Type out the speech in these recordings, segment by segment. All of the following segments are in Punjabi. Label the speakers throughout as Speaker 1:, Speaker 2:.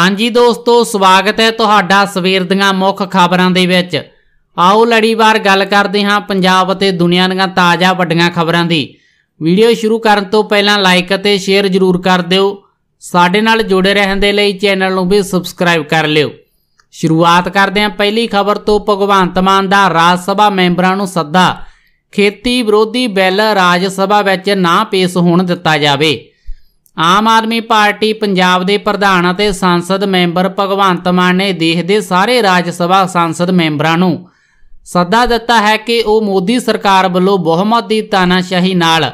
Speaker 1: ਹਾਂਜੀ ਦੋਸਤੋ ਸਵਾਗਤ ਹੈ ਤੁਹਾਡਾ ਸਵੇਰ ਦੀਆਂ ਮੁੱਖ ਖਬਰਾਂ ਦੇ ਵਿੱਚ ਆਓ ਲੜੀਵਾਰ ਗੱਲ ਕਰਦੇ ਹਾਂ ਪੰਜਾਬ ਅਤੇ ਦੁਨੀਆ ਦੀਆਂ ਤਾਜ਼ਾ ਵੱਡੀਆਂ ਖਬਰਾਂ ਦੀ ਵੀਡੀਓ ਸ਼ੁਰੂ ਕਰਨ ਤੋਂ ਪਹਿਲਾਂ ਲਾਈਕ ਅਤੇ ਸ਼ੇਅਰ ਜ਼ਰੂਰ ਕਰ ਦਿਓ ਸਾਡੇ ਨਾਲ ਜੁੜੇ ਰਹਿਣ ਦੇ ਲਈ ਚੈਨਲ ਨੂੰ ਵੀ ਸਬਸਕ੍ਰਾਈਬ ਕਰ ਲਿਓ ਸ਼ੁਰੂਆਤ ਕਰਦੇ ਹਾਂ ਪਹਿਲੀ ਖਬਰ ਤੋਂ ਭਗਵੰਤ ਮਾਨ ਦਾ ਰਾਜ ਸਭਾ ਮੈਂਬਰਾਂ ਨੂੰ ਸੱਦਾ ਖੇਤੀ ਵਿਰੋਧੀ ਬਿੱਲ ਰਾਜ ਸਭਾ ਵਿੱਚ ਨਾ ਪੇਸ਼ ਹੋਣ ਦਿੱਤਾ ਜਾਵੇ ਆਮ ਆਦਮੀ ਪਾਰਟੀ ਪੰਜਾਬ ਦੇ ਪ੍ਰਧਾਨ ਅਤੇ ਸੰਸਦ ਮੈਂਬਰ ਭਗਵੰਤ ਮਾਨ ਨੇ ਦੇਸ਼ ਦੇ ਸਾਰੇ ਰਾਜ ਸਭਾ ਸੰਸਦ ਮੈਂਬਰਾਂ ਨੂੰ ਸੱਦਾ ਦਿੱਤਾ ਹੈ ਕਿ ਉਹ ਮੋਦੀ ਸਰਕਾਰ ਵੱਲੋਂ ਬਹੁਮਤ ਦੀ ਤਾਨਾਸ਼ਾਹੀ ਨਾਲ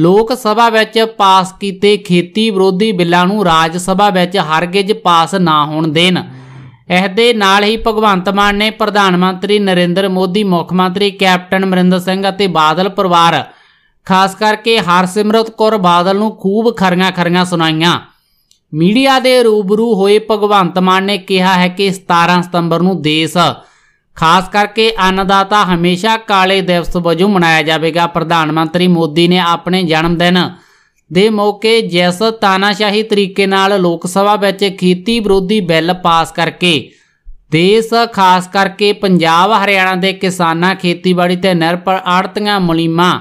Speaker 1: ਲੋਕ ਸਭਾ ਵਿੱਚ ਪਾਸ ਕੀਤੇ ਖੇਤੀ ਵਿਰੋਧੀ ਬਿੱਲਾਂ ਨੂੰ ਰਾਜ ਸਭਾ ਵਿੱਚ ਹਰਗਿਜ਼ ਪਾਸ ਨਾ ਹੋਣ ਦੇਣ ਇਸ ਦੇ ਨਾਲ ਹੀ ਭਗਵੰਤ ਮਾਨ ਨੇ ਪ੍ਰਧਾਨ ਮੰਤਰੀ ਨਰਿੰਦਰ ਮੋਦੀ ਮੁੱਖ ਮੰਤਰੀ ਕੈਪਟਨ ਮਰਿੰਦਰ ਸਿੰਘ ਅਤੇ ਬਾਦਲ ਪਰਿਵਾਰ ਖਾਸ ਕਰਕੇ ਹਰਸਿਮਰਤ ਕੌਰ ਬਾਦਲ ਨੂੰ ਖੂਬ ਖਰੀਆਂ ਖਰੀਆਂ ਸੁਣਾਈਆਂ ਮੀਡੀਆ ਦੇ ਰੂਬਰੂ ਹੋਏ ਭਗਵੰਤ ਮਾਨ ਨੇ ਕਿਹਾ ਹੈ ਕਿ 17 ਸਤੰਬਰ ਨੂੰ ਦੇਸ਼ ਖਾਸ ਕਰਕੇ ਅੰਨਦਾਤਾ ਹਮੇਸ਼ਾ ਕਾਲੇ ਦਿਵਸ ਵਜੋਂ ਮਨਾਇਆ ਜਾਵੇਗਾ ਪ੍ਰਧਾਨ ਮੰਤਰੀ ਮੋਦੀ ਨੇ ਆਪਣੇ ਜਨਮ ਦਿਨ ਦੇ ਮੌਕੇ ਜਿਸ ਤਾਨਾਸ਼ਾਹੀ ਤਰੀਕੇ ਨਾਲ ਲੋਕ ਸਭਾ ਵਿੱਚ ਖੇਤੀ ਵਿਰੋਧੀ ਬਿੱਲ ਪਾਸ ਕਰਕੇ ਦੇਸ਼ ਖਾਸ ਕਰਕੇ ਪੰਜਾਬ ਹਰਿਆਣਾ ਦੇ ਕਿਸਾਨਾਂ ਖੇਤੀਬਾੜੀ ਤੇ ਨਿਰਭਰ ਆੜਤੀਆਂ ਮੁਲੀਮਾਂ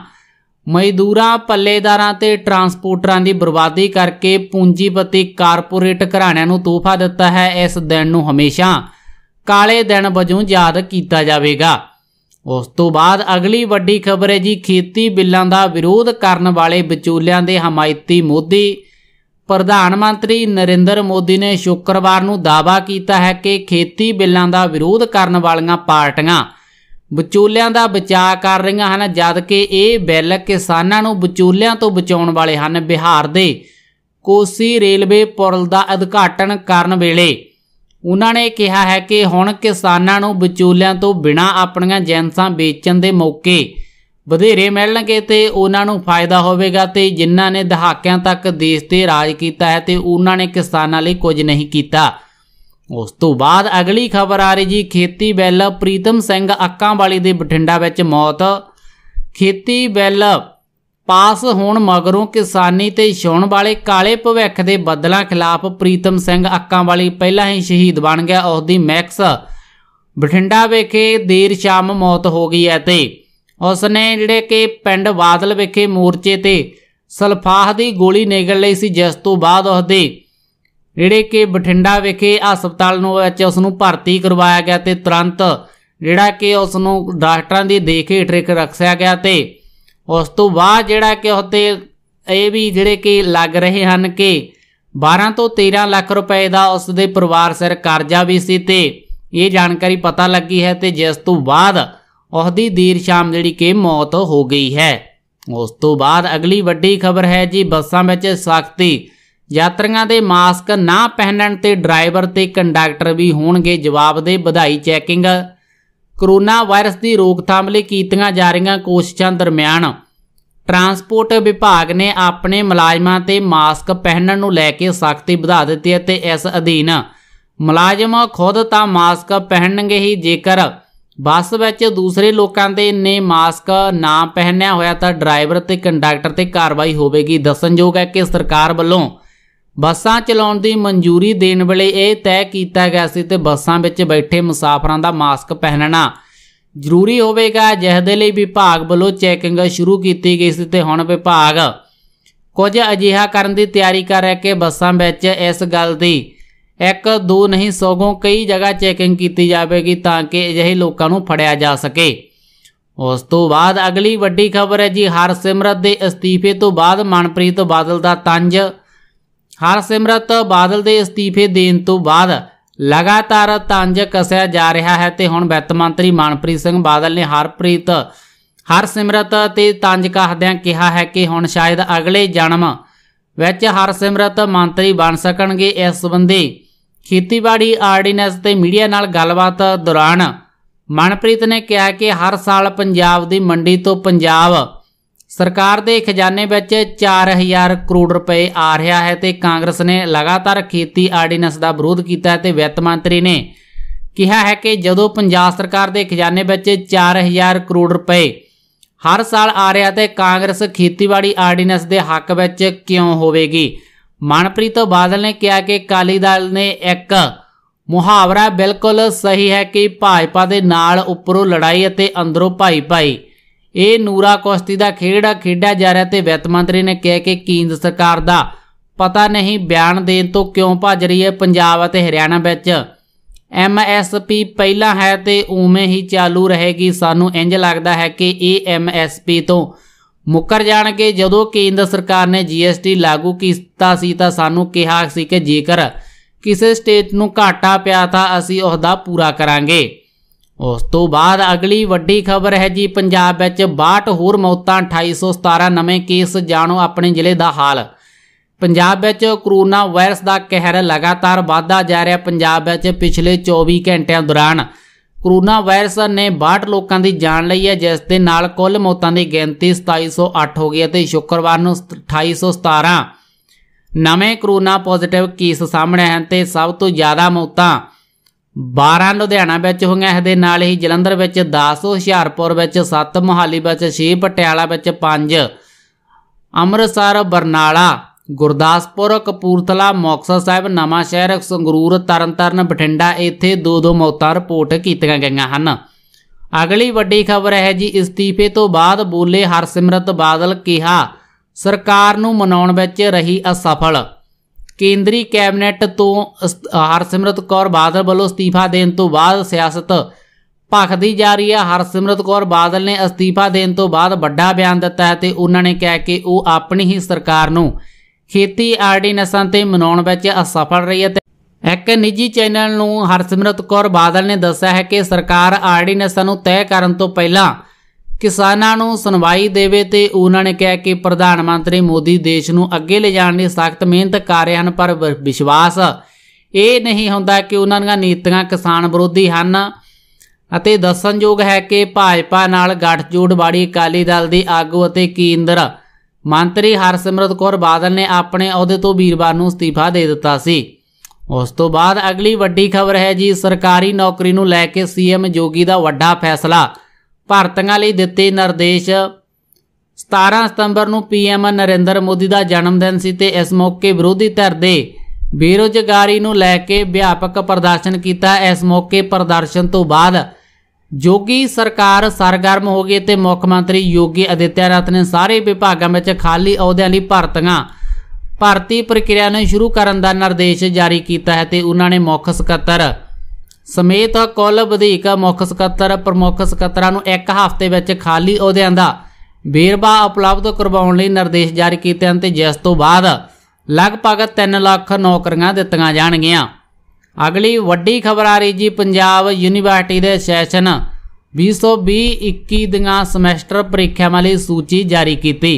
Speaker 1: ਮਜ਼ਦੂਰਾਂ ਪੱਲੇਦਾਰਾਂ ਤੇ ਟਰਾਂਸਪੋਰਟਰਾਂ ਦੀ ਬਰਬਾਦੀ ਕਰਕੇ ਪੂੰਜੀਪਤੀ ਕਾਰਪੋਰੇਟ ਘਰਾਣਿਆਂ ਨੂੰ ਤੋਹਫਾ ਦਿੱਤਾ ਹੈ ਇਸ ਦਿਨ ਨੂੰ ਹਮੇਸ਼ਾ ਕਾਲੇ ਦਿਨ ਵਜੋਂ ਯਾਦ ਕੀਤਾ ਜਾਵੇਗਾ ਉਸ ਤੋਂ ਬਾਅਦ ਅਗਲੀ ਵੱਡੀ ਖਬਰ ਹੈ ਜੀ ਖੇਤੀ ਬਿੱਲਾਂ ਦਾ ਵਿਰੋਧ ਕਰਨ ਵਾਲੇ ਵਿਚੋਲਿਆਂ ਦੇ ਹਮਾਇਤੀ ਮੋਦੀ ਪ੍ਰਧਾਨ ਮੰਤਰੀ ਨਰਿੰਦਰ ਮੋਦੀ ਨੇ ਸ਼ੁੱਕਰਵਾਰ ਨੂੰ ਦਾਅਵਾ ਕੀਤਾ ਹੈ ਕਿ ਖੇਤੀ ਬਿੱਲਾਂ ਦਾ ਵਿਰੋਧ ਕਰਨ ਵਾਲੀਆਂ ਪਾਰਟੀਆਂ ਵਿਚੋਲਿਆਂ ਦਾ ਬਚਾਅ ਕਰ ਰਹੀਆਂ ਹਨ ਜਦ ਕਿ ਇਹ ਬਿੱਲ ਕਿਸਾਨਾਂ ਨੂੰ ਵਿਚੋਲਿਆਂ ਤੋਂ ਬਚਾਉਣ ਵਾਲੇ ਹਨ ਬਿਹਾਰ ਦੇ ਕੋਸੀ ਰੇਲਵੇ ਪੁਲ ਦਾ ਉਦਘਾਟਨ ਕਰਨ ਵੇਲੇ ਉਹਨਾਂ ਨੇ ਕਿਹਾ ਹੈ ਕਿ ਹੁਣ ਕਿਸਾਨਾਂ ਨੂੰ ਵਿਚੋਲਿਆਂ ਤੋਂ ਬਿਨਾ ਆਪਣੀਆਂ ਜੈਂਸਾਂ ਵੇਚਣ ਦੇ ਮੌਕੇ ਵਧੇਰੇ ਮਿਲਣਗੇ ਤੇ ਉਹਨਾਂ ਨੂੰ ਫਾਇਦਾ ਹੋਵੇਗਾ ਤੇ ਜਿਨ੍ਹਾਂ ਨੇ ਦਹਾਕਿਆਂ ਤੱਕ ਦੇਸ਼ ਤੇ ਰਾਜ ਕੀਤਾ ਹੈ ਤੇ ਉਹਨਾਂ ਨੇ ਕਿਸਾਨਾਂ ਲਈ ਕੁਝ ਨਹੀਂ ਕੀਤਾ ਉਸ ਤੋਂ ਬਾਅਦ ਅਗਲੀ ਖਬਰ ਆ ਰਹੀ ਜੀ ਖੇਤੀ ਬੈਲ ਪ੍ਰੀਤਮ ਸਿੰਘ ਅੱਕਾਂ ਵਾਲੀ ਦੇ ਬਠਿੰਡਾ ਵਿੱਚ ਮੌਤ ਖੇਤੀ ਬੈਲ ਪਾਸ ਹੋਣ ਮਗਰੋਂ ਕਿਸਾਨੀ ਤੇ ਛਾਉਣ ਵਾਲੇ ਕਾਲੇ ਭਵਿੱਖ ਦੇ ਬੱਦਲਾਂ ਖਿਲਾਫ ਪ੍ਰੀਤਮ ਸਿੰਘ ਅੱਕਾਂ ਵਾਲੀ ਪਹਿਲਾਂ ਹੀ ਸ਼ਹੀਦ ਬਣ ਗਿਆ ਉਸ ਦੀ ਮੈਕਸ ਬਠਿੰਡਾ ਵਿਖੇ ਦੇਰ ਸ਼ਾਮ ਮੌਤ ਹੋ ਗਈ ਹੈ ਤੇ ਉਸ ਨੇ ਜਿਹੜੇ ਕਿ ਪਿੰਡ ਬਾਦਲ ਵਿਖੇ ਮੋਰਚੇ ਤੇ ਸਲਫਾਹ ਦੀ ਗੋਲੀ ਨਿਗਲ ਲਈ ਸੀ ਜਿਸ ਤੋਂ ਬਾਅਦ ਉਸ ਦੇ ਜਿਹੜੇ ਕਿ ਬਠਿੰਡਾ ਵਿਖੇ ਹਸਪਤਾਲ ਨੂੰ ਵਿੱਚ ਉਸ ਨੂੰ ਭਰਤੀ ਕਰਵਾਇਆ ਗਿਆ ਤੇ ਤੁਰੰਤ ਜਿਹੜਾ ਕਿ ਉਸ ਨੂੰ ਡਾਕਟਰਾਂ ਦੀ ਦੇਖ ਟ੍ਰਿਕ ਰੱਖਿਆ ਗਿਆ ਤੇ ਉਸ ਤੋਂ ਬਾਅਦ ਜਿਹੜਾ ਕਿ ਉਹਤੇ ਇਹ ਵੀ ਜਿਹੜੇ ਕਿ ਲੱਗ ਰਹੇ ਹਨ ਕਿ 12 ਤੋਂ 13 ਲੱਖ ਰੁਪਏ ਦਾ ਉਸ ਦੇ ਪਰਿਵਾਰ ਸਿਰ ਕਰਜ਼ਾ ਵੀ ਸੀ ਤੇ ਇਹ ਜਾਣਕਾਰੀ ਪਤਾ ਲੱਗੀ ਹੈ ਤੇ ਜਿਸ ਤੋਂ ਬਾਅਦ ਉਸ ਦੀ ਦੀਰ ਸ਼ਾਮ ਜਿਹੜੀ ਕਿ ਮੌਤ ਹੋ ਗਈ ਹੈ ਉਸ ਤੋਂ ਬਾਅਦ ਅਗਲੀ ਵੱਡੀ ਖਬਰ ਹੈ ਜੀ ਬੱਸਾਂ ਵਿੱਚ ਸਖਤੀ ਯਾਤਰੀਆਂ ਦੇ ਮਾਸਕ ਨਾ ਪਹਿਨਣ ਤੇ ਡਰਾਈਵਰ ਤੇ ਕੰਡਕਟਰ ਵੀ ਹੋਣਗੇ ਜਵਾਬਦੇ ਵਧਾਈ ਚੈਕਿੰਗ ਕਰੋਨਾ ਵਾਇਰਸ ਦੀ ਰੋਕਥਾਮ ਲਈ ਕੀਤੀਆਂ ਜਾ ਰਹੀਆਂ ਕੋਸ਼ਿਸ਼ਾਂ ਦਰਮਿਆਨ ਟਰਾਂਸਪੋਰਟ ਵਿਭਾਗ ਨੇ ਆਪਣੇ ਮੁਲਾਜ਼ਮਾਂ ਤੇ ਮਾਸਕ ਪਹਿਨਣ ਨੂੰ ਲੈ ਕੇ ਸਖਤੀ ਵਧਾ ਦਿੱਤੀ ਅਤੇ ਇਸ ਅਧੀਨ ਮੁਲਾਜ਼ਮ ਖੁਦ ਤਾਂ ਮਾਸਕ ਪਹਿਨਣਗੇ ਹੀ ਜੇਕਰ ਬੱਸ ਵਿੱਚ ਦੂਸਰੇ ਲੋਕਾਂ ਦੇ ਨੇ ਮਾਸਕ ਨਾ ਪਹਿਨਿਆ ਹੋਇਆ ਤਾਂ ਡਰਾਈਵਰ ਤੇ ਕੰਡਕਟਰ ਤੇ ਕਾਰਵਾਈ ਹੋਵੇਗੀ ਦੱਸਣਯੋਗ ਹੈ ਕਿ ਸਰਕਾਰ ਵੱਲੋਂ ਬੱਸਾਂ ਚਲਾਉਣ ਦੀ ਮਨਜ਼ੂਰੀ ਦੇਣ ਵੇਲੇ ਇਹ ਤੈਅ ਕੀਤਾ ਗਿਆ ਸੀ ਤੇ ਬੱਸਾਂ ਵਿੱਚ ਬੈਠੇ ਮੁਸਾਫਰਾਂ ਦਾ ਮਾਸਕ ਪਹਿਨਣਾ ਜ਼ਰੂਰੀ ਹੋਵੇਗਾ ਜਿਸ ਦੇ ਲਈ ਵਿਭਾਗ ਵੱਲੋਂ ਚੈਕਿੰਗ ਸ਼ੁਰੂ ਕੀਤੀ ਗਈ ਸੀ ਤੇ ਹੁਣ ਵਿਭਾਗ ਕੁਝ ਅਜਿਹਾ ਕਰਨ ਦੀ ਤਿਆਰੀ ਕਰ ਰਿਹਾ ਕਿ ਬੱਸਾਂ ਵਿੱਚ ਇਸ ਗੱਲ ਦੀ ਇੱਕ ਦੋ ਨਹੀਂ ਸਗੋਂ ਕਈ ਜਗ੍ਹਾ ਚੈਕਿੰਗ ਕੀਤੀ ਜਾਵੇਗੀ ਤਾਂ ਕਿ ਅਜਿਹੇ ਲੋਕਾਂ ਨੂੰ ਫੜਿਆ ਜਾ ਸਕੇ ਉਸ ਤੋਂ ਬਾਅਦ ਅਗਲੀ ਵੱਡੀ ਖਬਰ ਹੈ ਜੀ ਹਰਸਿਮਰਤ ਦੇ ਅਸਤੀਫੇ ਤੋਂ ਬਾਅਦ ਮਨਪ੍ਰੀਤ ਬਾਦਲ ਦਾ ਤੰਜ ਹਰਸਿਮਰਤ ਬਾਦਲ ਦੇ ਅਸਤੀਫੇ ਦੇਣ ਤੋਂ ਬਾਅਦ ਲਗਾਤਾਰ ਤੰਜ ਕਸਿਆ ਜਾ ਰਿਹਾ ਹੈ ਤੇ ਹੁਣ ਵਿੱਤ ਮੰਤਰੀ ਮਨਪ੍ਰੀਤ ਸਿੰਘ ਬਾਦਲ ਨੇ ਹਰਪ੍ਰੀਤ ਹਰਸਿਮਰਤ ਤੇ ਤੰਜ ਕਹਦਿਆਂ ਕਿਹਾ ਹੈ ਕਿ ਹੁਣ ਸ਼ਾਇਦ ਅਗਲੇ ਜਨਮ ਵਿੱਚ ਹਰਸਿਮਰਤ ਮੰਤਰੀ ਬਣ ਸਕਣਗੇ ਇਸ ਸੰਬੰਧੀ ਖੇਤੀਬਾੜੀ ਆਰਡੀਨੈਂਸ ਤੇ ਮੀਡੀਆ ਨਾਲ ਗੱਲਬਾਤ ਦੌਰਾਨ ਮਨਪ੍ਰੀਤ ਨੇ ਕਿਹਾ ਕਿ ਹਰ ਸਾਲ ਪੰਜਾਬ ਦੀ ਮੰਡੀ ਤੋਂ ਪੰਜਾਬ ਸਰਕਾਰ ਦੇ ਖਜ਼ਾਨੇ ਵਿੱਚ 4000 ਕਰੋੜ ਰੁਪਏ ਆ ਰਿਹਾ ਹੈ ਤੇ ਕਾਂਗਰਸ ਨੇ ਲਗਾਤਾਰ ਖੇਤੀ ਆਰਡੀਨੈਂਸ ਦਾ ਵਿਰੋਧ ਕੀਤਾ ਤੇ ਵਿੱਤ ਮੰਤਰੀ ਨੇ ਕਿਹਾ ਹੈ ਕਿ ਜਦੋਂ ਪੰਜਾਬ ਸਰਕਾਰ ਦੇ ਖਜ਼ਾਨੇ ਵਿੱਚ 4000 ਕਰੋੜ ਰੁਪਏ ਹਰ ਸਾਲ ਆ ਰਿਹਾ ਤੇ ਕਾਂਗਰਸ ਖੇਤੀਬਾੜੀ ਆਰਡੀਨੈਂਸ ਦੇ ਹੱਕ ਵਿੱਚ ਕਿਉਂ ਹੋਵੇਗੀ ਮਨਪ੍ਰੀਤ ਬਾਦਲ ਨੇ ਕਿਹਾ ਕਿ ਕਾਲੀ ਦਲ ਨੇ ਇੱਕ ਮੁਹਾਵਰਾ ਬਿਲਕੁਲ ਸਹੀ ਹੈ ਕਿ ਭਾਜਪਾ ਦੇ ਨਾਲ ਉੱਪਰੋਂ ਲੜਾਈ ਅਤੇ ਅੰਦਰੋਂ ਭਾਈ ਭਾਈ ਇਹ ਨੂਰਾ ਕੁਸ਼ਤੀ ਦਾ ਖੇਡ ਖੇਡਿਆ ਜਾ ਰਿਹਾ ਤੇ ਵਿੱਤ ਮੰਤਰੀ ਨੇ ਕਿਹਾ ਕਿ ਕੇਂਦਰ ਸਰਕਾਰ ਦਾ ਪਤਾ ਨਹੀਂ ਬਿਆਨ ਦੇਣ ਤੋਂ ਕਿਉਂ ਭੱਜ ਰਹੀ ਹੈ ਪੰਜਾਬ ਅਤੇ ਹਰਿਆਣਾ ਵਿੱਚ ਐਮਐਸਪੀ ਪਹਿਲਾਂ ਹੈ ਤੇ ਉਵੇਂ ਹੀ ਚਾਲੂ ਰਹੇਗੀ ਸਾਨੂੰ ਇੰਜ ਲੱਗਦਾ ਹੈ ਕਿ ਇਹ ਐਮਐਸਪੀ ਤੋਂ ਮੁੱਕਰ ਜਾਣਗੇ ਜਦੋਂ ਕੇਂਦਰ ਸਰਕਾਰ ਨੇ ਜੀਐਸਟੀ ਲਾਗੂ ਕੀਤਾ ਸੀ ਤਾਂ ਸਾਨੂੰ ਕਿਹਾ ਸੀ ਕਿ ਜੇਕਰ ਕਿਸੇ ਸਟੇਟ ਨੂੰ ਘਾਟਾ ਪਿਆ ਤਾਂ ਅਸੀਂ ਉਹਦਾ ਪੂਰਾ ਕਰਾਂਗੇ ਉਸ ਤੋਂ ਬਾਅਦ ਅਗਲੀ ਵੱਡੀ ਖਬਰ ਹੈ ਜੀ ਪੰਜਾਬ ਵਿੱਚ 62 ਹੋਰ ਮੌਤਾਂ 2817 ਨਵੇਂ ਕੇਸ ਜਾਣੋ ਆਪਣੇ ਜ਼ਿਲ੍ਹੇ ਦਾ ਹਾਲ ਪੰਜਾਬ ਵਿੱਚ ਕਰੋਨਾ ਵਾਇਰਸ ਦਾ ਕਹਿਰ ਲਗਾਤਾਰ ਵਧਦਾ ਜਾ ਰਿਹਾ ਪੰਜਾਬ ਵਿੱਚ ਪਿਛਲੇ 24 ਘੰਟਿਆਂ ਦੌਰਾਨ ਕਰੋਨਾ ਵਾਇਰਸ ਨੇ 62 ਲੋਕਾਂ ਦੀ ਜਾਨ ਲਈ ਹੈ ਜਿਸ ਦੇ ਨਾਲ ਕੁੱਲ ਮੌਤਾਂ ਦੀ ਗਿਣਤੀ 2708 ਹੋ ਗਈ ਹੈ ਤੇ ਸ਼ੁੱਕਰਵਾਰ ਨੂੰ 2817 ਨਵੇਂ ਕਰੋਨਾ ਪੋਜ਼ਿਟਿਵ ਕੇਸ ਸਾਹਮਣੇ ਹਨ ਤੇ ਸਭ ਤੋਂ ਜ਼ਿਆਦਾ ਮੌਤਾਂ 12 ਲੁਧਿਆਣਾ ਵਿੱਚ ਹੋਈਆਂ ਇਸ ਦੇ ਨਾਲ ਹੀ ਜਲੰਧਰ ਵਿੱਚ 10 ਹੁਸ਼ਿਆਰਪੁਰ ਵਿੱਚ 7 ਮੁਹਾਲੀ ਵਿੱਚ 6 ਪਟਿਆਲਾ ਵਿੱਚ 5 ਅੰਮ੍ਰਿਤਸਰ ਬਰਨਾਲਾ ਗੁਰਦਾਸਪੁਰ ਕਪੂਰਥਲਾ ਮੌਕਸਰ ਸਾਹਿਬ ਨਵਾਂ ਸ਼ਹਿਰ ਸੰਗਰੂਰ ਤਰਨਤਾਰਨ ਬਠਿੰਡਾ ਇੱਥੇ ਦੋ ਦੋ ਮੌਤਾਂ ਰਿਪੋਰਟ ਕੀਤੀਆਂ ਗਈਆਂ ਹਨ ਅਗਲੀ ਵੱਡੀ ਖਬਰ ਹੈ ਜੀ ਇਸਤੀਫੇ ਤੋਂ ਬਾਅਦ ਬੋਲੇ ਹਰਸਿਮਰਤ ਬਾਦਲ ਕਿਹਾ ਸਰਕਾਰ ਨੂੰ ਮਨਾਉਣ ਵਿੱਚ ਰਹੀ ਅਸਫਲ ਕੇਂਦਰੀ ਕੈਬਨਿਟ ਤੋਂ ਹਰਸਿਮਰਤ ਕੌਰ ਬਾਦਲ ਵੱਲੋਂ ਅਸਤੀਫਾ ਦੇਣ ਤੋਂ ਬਾਅਦ ਸਿਆਸਤ ਭਖਦੀ ਜਾ ਰਹੀ ਹੈ ਹਰਸਿਮਰਤ ਕੌਰ ਬਾਦਲ ਨੇ ਅਸਤੀਫਾ ਦੇਣ ਤੋਂ ਬਾਅਦ ਵੱਡਾ ਬਿਆਨ ਦਿੱਤਾ ਹੈ ਤੇ ਉਹਨਾਂ ਨੇ ਕਿਹਾ ਕਿ ਉਹ ਆਪਣੀ ਹੀ ਸਰਕਾਰ ਨੂੰ ਖੇਤੀ ਆਰਡੀਨੈਂਸਾਂ ਤੇ ਮਨਾਉਣ ਵਿੱਚ ਅਸਫਲ ਰਹੀ ਹੈ ਤੇ ਇੱਕ ਨਿੱਜੀ ਚੈਨਲ ਨੂੰ ਹਰਸਿਮਰਤ ਕੌਰ ਬਾਦਲ ਨੇ ਦੱਸਿਆ ਹੈ ਕਿ ਸਰਕਾਰ ਆਰਡੀਨੈਂਸਾਂ ਨੂੰ ਤੈਅ ਕਰਨ ਤੋਂ ਪਹਿਲਾਂ ਕਿਸਾਨਾਂ ਨੂੰ ਸੁਣਵਾਈ ਦੇਵੇ ਤੇ ਉਹਨਾਂ ਨੇ ਕਿਹਾ ਕਿ ਪ੍ਰਧਾਨ ਮੰਤਰੀ ਮੋਦੀ ਦੇਸ਼ ਨੂੰ ਅੱਗੇ ਲਿਜਾਣ ਲਈ ਸਖਤ ਮਿਹਨਤ ਕਰ ਰਹੇ ਹਨ ਪਰ ਵਿਸ਼ਵਾਸ ਇਹ ਨਹੀਂ ਹੁੰਦਾ ਕਿ ਉਹਨਾਂ ਦੀਆਂ ਨੀਤੀਆਂ ਕਿਸਾਨ ਵਿਰੋਧੀ ਹਨ ਅਤੇ ਦੱਸਣਯੋਗ ਹੈ ਕਿ ਭਾਜਪਾ ਨਾਲ ਗੱਠਜੋੜ ਬਾੜੀ ਅਕਾਲੀ ਦਲ ਦੀ ਆਗੂ ਅਤੇ ਕੇਂਦਰ ਮੰਤਰੀ ਹਰਸਿਮਰਤ ਕੌਰ ਬਾਦਲ ਨੇ ਆਪਣੇ ਅਹੁਦੇ ਤੋਂ ਵੀਰਵਾਰ ਨੂੰ ਅਸਤੀਫਾ ਦੇ ਦਿੱਤਾ ਸੀ ਉਸ ਤੋਂ ਬਾਅਦ ਅਗਲੀ ਵੱਡੀ ਖਬਰ ਹੈ ਜੀ ਸਰਕਾਰੀ ਨੌਕਰੀ ਨੂੰ ਲੈ ਕੇ ਸੀਐਮ ਜੋਗੀ ਦਾ ਵੱਡਾ ਫੈਸਲਾ ਭਾਰਤੀਆਂ ਲਈ ਦਿੱਤੇ ਨਿਰਦੇਸ਼ 17 ਸਤੰਬਰ ਨੂੰ ਪੀਐਮ ਨਰਿੰਦਰ ਮੋਦੀ ਦਾ ਜਨਮ ਦਿਨ ਸੀ ਤੇ ਇਸ ਮੌਕੇ ਵਿਰੋਧੀ ਧਿਰ ਦੇ ਬੇਰੋਜ਼ਗਾਰੀ ਨੂੰ ਲੈ ਕੇ ਵਿਆਪਕ ਪ੍ਰਦਰਸ਼ਨ ਕੀਤਾ ਇਸ ਮੌਕੇ ਪ੍ਰਦਰਸ਼ਨ ਤੋਂ ਬਾਅਦ ਜੋਗੀ ਸਰਕਾਰ ਸਰਗਰਮ ਹੋ ਗਈ ਤੇ ਮੁੱਖ ਮੰਤਰੀ ਯੋਗੀ ਅਦਿੱਤਿਆਨਾਥ ਨੇ ਸਾਰੇ ਵਿਭਾਗਾਂ ਵਿੱਚ ਖਾਲੀ ਅਹੁਦਿਆਂ ਲਈ ਭਰਤੀਆਂ ਭਰਤੀ ਪ੍ਰਕਿਰਿਆ ਨੂੰ ਸ਼ੁਰੂ ਕਰਨ ਦਾ ਨਿਰਦੇਸ਼ ਜਾਰੀ ਕੀਤਾ ਹੈ ਤੇ ਉਹਨਾਂ ਨੇ ਮੁੱਖ ਸਕੱਤਰ ਸਮੇਤ ਕੁੱਲ ਵਧੇਕ ਮੁੱਖ ਸਕੱਤਰ ਪ੍ਰਮੁੱਖ ਸਕੱਤਰਾਂ ਨੂੰ ਇੱਕ ਹਫ਼ਤੇ ਵਿੱਚ ਖਾਲੀ ਅਹੁਦਿਆਂ ਦਾ ਵੇਰਵਾ ਉਪਲਬਧ ਕਰਵਾਉਣ ਲਈ ਨਿਰਦੇਸ਼ ਜਾਰੀ ਕੀਤੇ ਹਨ ਤੇ ਜਿਸ ਤੋਂ ਬਾਅਦ ਲਗਭਗ 3 ਲੱਖ ਨੌਕਰੀਆਂ ਦਿੱਤੀਆਂ ਜਾਣਗੀਆਂ ਅਗਲੀ ਵੱਡੀ ਖਬਰ ਆ ਰਹੀ ਜੀ ਪੰਜਾਬ ਯੂਨੀਵਰਸਿਟੀ ਦੇ ਸੈਸ਼ਨ 2020-21 ਦੀਆਂ ਸਮੈਸਟਰ ਪ੍ਰੀਖਿਆਵਾਂ ਲਈ ਸੂਚੀ ਜਾਰੀ ਕੀਤੀ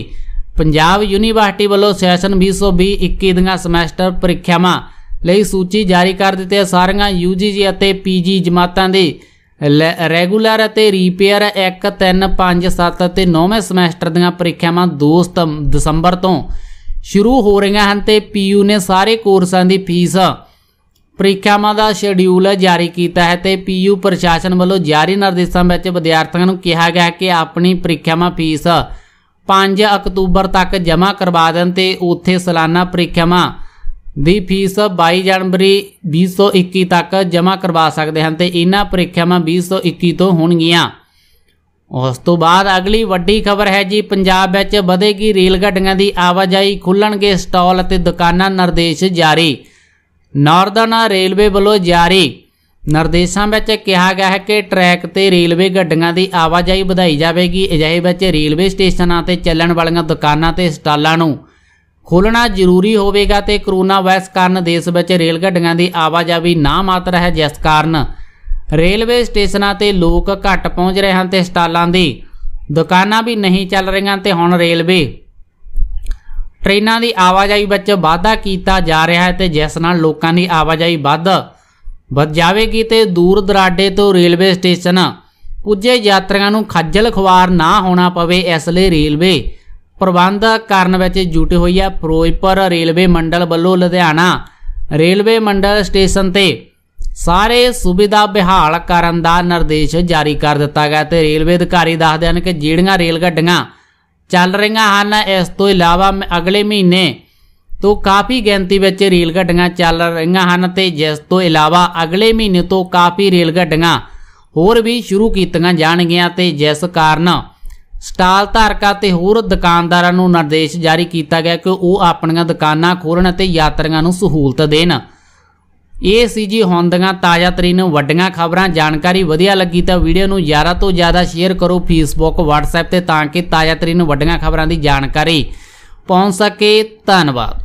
Speaker 1: ਪੰਜਾਬ ਯੂਨੀਵਰਸਿਟੀ ਵੱਲੋਂ ਸੈਸ਼ਨ 2020-21 ਦੀਆਂ ਸਮੈਸਟਰ ਪ੍ਰੀਖਿਆਵਾਂ ਲਈ ਸੂਚੀ ਜਾਰੀ ਕਰ ਦਿੱਤੀ ਹੈ ਸਾਰੀਆਂ ਯੂਜੀਜੀ ਅਤੇ ਪੀਜੀ ਜਮਾਤਾਂ ਦੇ ਰੈਗੂਲਰ ਅਤੇ ਰੀਪੇਅਰ 1 3 5 7 ਅਤੇ 9ਵੇਂ ਸਮੈਸਟਰ ਦੀਆਂ ਪ੍ਰੀਖਿਆਵਾਂ 2 ਦਸੰਬਰ ਤੋਂ ਸ਼ੁਰੂ ਹੋ ਰਹੀਆਂ ਹਨ ਤੇ ਪੀਯੂ ਨੇ ਸਾਰੇ ਕੋਰਸਾਂ ਦੀ ਫੀਸ ਪ੍ਰੀਖਿਆਵਾਂ ਦਾ ਸ਼ਡਿਊਲ ਜਾਰੀ ਕੀਤਾ ਹੈ ਤੇ ਪੀਯੂ ਪ੍ਰਸ਼ਾਸਨ ਵੱਲੋਂ ਜਾਰੀ ਨਿਰਦੇਸ਼ਾਂ ਵਿੱਚ ਵਿਦਿਆਰਥੀਆਂ ਨੂੰ ਕਿਹਾ ਗਿਆ ਹੈ ਕਿ ਆਪਣੀ ਪ੍ਰੀਖਿਆਵਾਂ ਫੀਸ 5 ਅਕਤੂਬਰ ਤੱਕ ਜਮ੍ਹਾਂ ਕਰਵਾ ਦੇਣ ਤੇ ਉੱਥੇ ਸਾਲਾਨਾ ਪ੍ਰੀਖਿਆਵਾਂ ਦੀ ਫੀਸ 22 ਜਨਵਰੀ 2021 ਤੱਕ ਜਮ੍ਹਾਂ ਕਰਵਾ ਸਕਦੇ ਹਨ ਤੇ ਇਹਨਾਂ ਪ੍ਰੀਖਿਆਵਾਂ 2021 ਤੋਂ ਹੋਣਗੀਆਂ ਉਸ ਤੋਂ ਬਾਅਦ ਅਗਲੀ ਵੱਡੀ ਖਬਰ ਹੈ ਜੀ ਪੰਜਾਬ ਵਿੱਚ ਵਧੇਗੀ ਰੇਲ ਗੱਡੀਆਂ ਦੀ ਆਵਾਜਾਈ ਖੁੱਲਣਗੇ ਸਟਾਲ ਅਤੇ ਦੁਕਾਨਾਂ ਨਿਰਦੇਸ਼ ਜਾਰੀ ਨਾਰਦਨ ਰੇਲਵੇ ਵੱਲੋਂ ਜਾਰੀ ਨਿਰਦੇਸ਼ਾਂ ਵਿੱਚ ਕਿਹਾ ਗਿਆ ਹੈ ਕਿ ਟਰੈਕ ਤੇ ਰੇਲਵੇ ਗੱਡੀਆਂ ਦੀ ਆਵਾਜਾਈ ਵਧਾਈ ਜਾਵੇਗੀ ਅਜਿਹੇ ਵਿੱਚ ਰੇਲਵੇ ਸਟੇਸ਼ਨਾਂ ਤੇ ਚੱਲਣ ਵਾਲੀਆਂ ਦੁਕਾਨਾਂ ਤੇ ਸਟਾਲਾਂ ਨੂੰ ਖੋਲਣਾ ਜ਼ਰੂਰੀ ਹੋਵੇਗਾ ਤੇ ਕਰੋਨਾ ਵਾਇਰਸ ਕਾਰਨ ਦੇਸ਼ ਵਿੱਚ ਰੇਲ ਗੱਡੀਆਂ ਦੀ ਆਵਾਜਾਈ ਨਾ ਮਾਤਰ ਹੈ ਜਿਸ ਕਾਰਨ ਰੇਲਵੇ ਸਟੇਸ਼ਨਾਂ ਤੇ ਲੋਕ ਘੱਟ ਪਹੁੰਚ ਰਹੇ ਹਨ ਤੇ ਸਟਾਲਾਂ ਦੀ ਦੁਕਾਨਾਂ ਵੀ ਨਹੀਂ ਚੱਲ ਰਹੀਆਂ ਤੇ ਹੁਣ ਰੇਲਵੇ ਟ੍ਰੇਨਾਂ ਦੀ ਆਵਾਜਾਈ ਵਿੱਚ ਵਾਧਾ ਕੀਤਾ ਜਾ ਰਿਹਾ ਹੈ ਤੇ ਜਿਸ ਨਾਲ ਲੋਕਾਂ ਦੀ ਆਵਾਜਾਈ ਵੱਧ ਵੱਧ ਜਾਵੇਗੀ ਤੇ ਦੂਰ ਦਰਾਡੇ ਤੋਂ ਰੇਲਵੇ ਸਟੇਸ਼ਨ ਪੁੱਜੇ ਯਾਤਰੀਆਂ ਨੂੰ ਖੱਜਲ ਖੁਆਰ ਨਾ ਹੋਣਾ ਪਵੇ ਇਸ ਲਈ ਰੇਲਵੇ ਪ੍ਰਬੰਧ ਕਰਨ ਵਿੱਚ ਜੁਟੀ ਹੋਈ ਹੈ ਫਿਰੋਜ਼ਪੁਰ ਰੇਲਵੇ ਮੰਡਲ ਵੱਲੋਂ ਲੁਧਿਆਣਾ ਰੇਲਵੇ ਮੰਡਲ ਸਟੇਸ਼ਨ ਤੇ ਸਾਰੇ ਸੁਵਿਧਾ ਬਿਹਾਲ ਕਰਨ ਦਾ ਨਿਰਦੇਸ਼ ਜਾਰੀ ਕਰ ਦਿੱਤਾ ਗਿਆ ਤੇ ਰੇਲਵੇ ਅਧਿਕਾਰੀ ਦੱਸਦੇ ਹਨ ਕਿ ਜਿਹੜੀਆਂ ਰੇਲ ਗੱਡੀਆਂ ਚੱਲ ਰਹੀਆਂ ਹਨ ਇਸ ਤੋਂ ਇਲਾਵਾ ਅਗਲੇ ਮਹੀਨੇ ਤੋਂ ਕਾਫੀ ਗਿਣਤੀ ਵਿੱਚ ਰੇਲ ਗੱਡੀਆਂ ਚੱਲ ਰਹੀਆਂ ਹਨ ਤੇ ਜਿਸ ਤੋਂ ਇਲਾਵਾ ਅਗਲੇ ਮਹੀਨੇ ਤੋਂ ਕਾਫੀ ਰੇਲ ਗੱਡੀਆਂ ਹੋਰ ਵੀ ਸ਼ੁਰੂ ਕੀਤੀਆਂ ਜਾਣਗੀਆਂ ਤੇ ਜਿਸ ਕਾਰਨ ਸਟਾਲ ਧਾਰਕਾਂ ਤੇ ਹੋਰ ਦੁਕਾਨਦਾਰਾਂ ਨੂੰ ਨਿਰਦੇਸ਼ ਜਾਰੀ ਕੀਤਾ ਗਿਆ ਕਿ ਉਹ ਆਪਣੀਆਂ ਦੁਕਾਨਾਂ ਖੋਲ੍ਹਣ ਅਤੇ ਯਾਤਰੀਆਂ ਨੂੰ ਸਹੂਲਤ ਦੇਣ ਇਹ ਸੀ ਜੀ ਹੁੰਦੀਆਂ ਤਾਜ਼ਾ ਤਰੀਨ ਵੱਡੀਆਂ ਖਬਰਾਂ ਜਾਣਕਾਰੀ ਵਧੀਆ ਲੱਗੀ ਤਾਂ ਵੀਡੀਓ ਨੂੰ ਜ਼ਿਆਦਾ ਤੋਂ ਜ਼ਿਆਦਾ ਸ਼ੇਅਰ ਕਰੋ ਫੇਸਬੁੱਕ WhatsApp ਤੇ ਤਾਂ ਕਿ ਤਾਜ਼ਾ ਤਰੀਨ ਵੱਡੀਆਂ ਖਬਰਾਂ ਦੀ ਜਾਣਕਾਰੀ ਪਹੁੰਚ ਸਕੇ ਧੰਨਵਾਦ